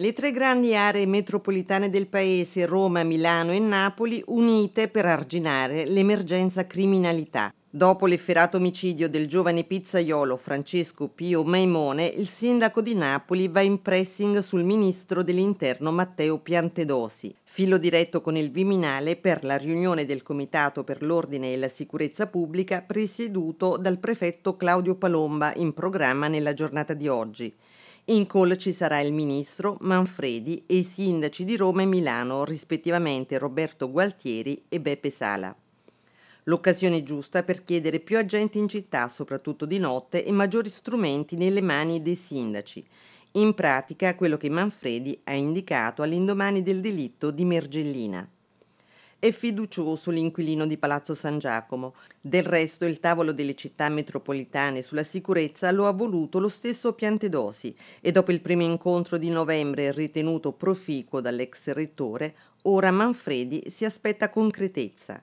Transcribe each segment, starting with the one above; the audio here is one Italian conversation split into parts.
Le tre grandi aree metropolitane del paese, Roma, Milano e Napoli, unite per arginare l'emergenza criminalità. Dopo l'efferato omicidio del giovane pizzaiolo Francesco Pio Maimone, il sindaco di Napoli va in pressing sul ministro dell'interno Matteo Piantedosi. Filo diretto con il Viminale per la riunione del Comitato per l'Ordine e la Sicurezza Pubblica presieduto dal prefetto Claudio Palomba in programma nella giornata di oggi. In call ci sarà il ministro Manfredi e i sindaci di Roma e Milano, rispettivamente Roberto Gualtieri e Beppe Sala. L'occasione giusta per chiedere più agenti in città, soprattutto di notte, e maggiori strumenti nelle mani dei sindaci. In pratica quello che Manfredi ha indicato all'indomani del delitto di Mergellina e fiducioso l'inquilino di Palazzo San Giacomo. Del resto il tavolo delle città metropolitane sulla sicurezza lo ha voluto lo stesso Piantedosi e dopo il primo incontro di novembre ritenuto proficuo dall'ex rettore, ora Manfredi si aspetta concretezza.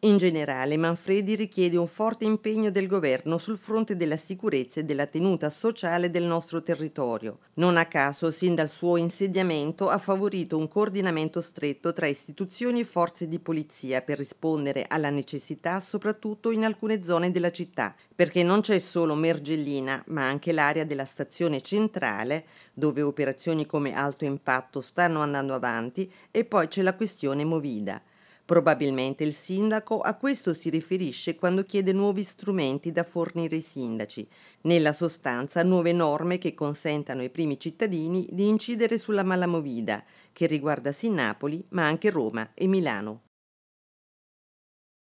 In generale, Manfredi richiede un forte impegno del governo sul fronte della sicurezza e della tenuta sociale del nostro territorio. Non a caso, sin dal suo insediamento, ha favorito un coordinamento stretto tra istituzioni e forze di polizia per rispondere alla necessità, soprattutto in alcune zone della città, perché non c'è solo Mergellina, ma anche l'area della stazione centrale, dove operazioni come alto impatto stanno andando avanti, e poi c'è la questione Movida. Probabilmente il sindaco a questo si riferisce quando chiede nuovi strumenti da fornire ai sindaci, nella sostanza nuove norme che consentano ai primi cittadini di incidere sulla malamovida, che riguarda sì Napoli ma anche Roma e Milano.